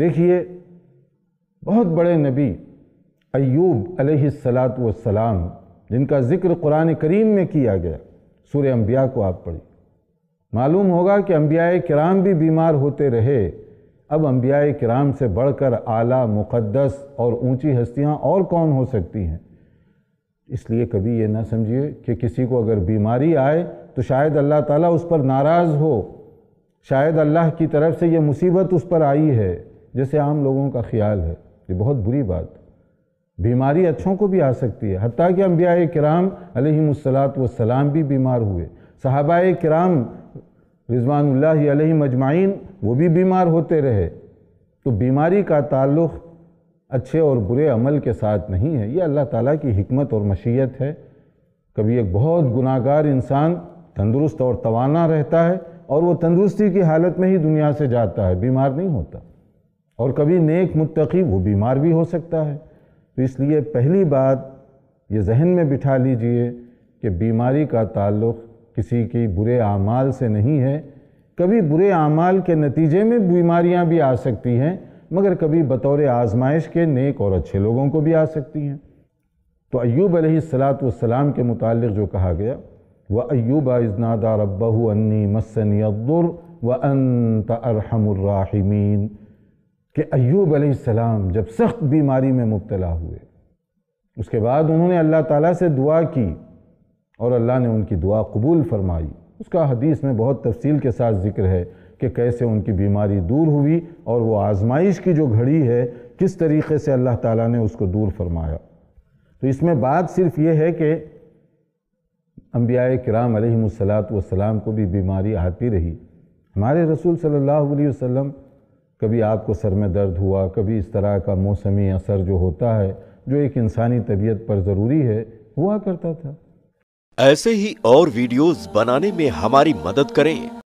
देखिए बहुत बड़े नबी अयूब अलैहिस्सलात वसलाम जिनका ज़िक्र कुरान करीम में किया गया सूर्य अम्बिया को आप पढ़ी मालूम होगा कि अम्बिया कराम भी बीमार होते रहे अब अम्बिया कराम से बढ़कर आला मुक़दस और ऊंची हस्तियां और कौन हो सकती हैं इसलिए कभी ये ना समझिए कि किसी को अगर बीमारी आए तो शायद अल्लाह ताला उस पर नाराज़ हो शायद अल्लाह की तरफ से ये मुसीबत उस पर आई है जैसे आम लोगों का ख्याल है ये बहुत बुरी बात बीमारी अच्छों को भी आ सकती है हती कि अम्बिया कराम अलमसलात वसलाम भी बीमार हुए साहबा कराम रिजवानल्ला मजमाइन वो भी बीमार होते रहे तो बीमारी का ताल्लुक़ अच्छे और बुरे अमल के साथ नहीं है ये अल्लाह ताला की हमत और मशीयत है कभी एक बहुत गुनागार इंसान तंदुरुस्त और तोाना रहता है और वो तंदुरुस्ती की हालत में ही दुनिया से जाता है बीमार नहीं होता और कभी नेक मुत्तकी वो बीमार भी हो सकता है तो इसलिए पहली बात ये जहन में बिठा लीजिए कि बीमारी का ताल्लुक़ किसी के बुरे आमाल से नहीं है कभी बुरे आमाल के नतीजे में बीमारियां भी आ सकती हैं मगर कभी बतौर आजमाइश के नेक और अच्छे लोगों को भी आ सकती हैं तो अयूब सलाम के मुतालिक जो कहा गया वह अयूबा इजनादा रब्बहू अन्नी मसनी अब्दुर व अनत अरहमर्राहिमीन कि अयूब अलैहिस्सलाम जब सख्त बीमारी में मुबतला हुए उसके बाद उन्होंने अल्लाह ताला से दुआ की और अल्लाह ने उनकी दुआ कबूल फरमाई उसका हदीस में बहुत तफसील के साथ जिक्र है कि कैसे उनकी बीमारी दूर हुई और वो आजमाइश की जो घड़ी है किस तरीके से अल्लाह ताला ने उसको दूर फरमाया तो इसमें बात सिर्फ ये है कि अम्बिया कराम वसलाम को भी बीमारी आती रही हमारे रसूल सल्लल्लाहु अलैहि वसल्लम कभी आपको सर में दर्द हुआ कभी इस तरह का मौसमी असर जो होता है जो एक इंसानी तबीयत पर ज़रूरी है हुआ करता था ऐसे ही और वीडियोस बनाने में हमारी मदद करें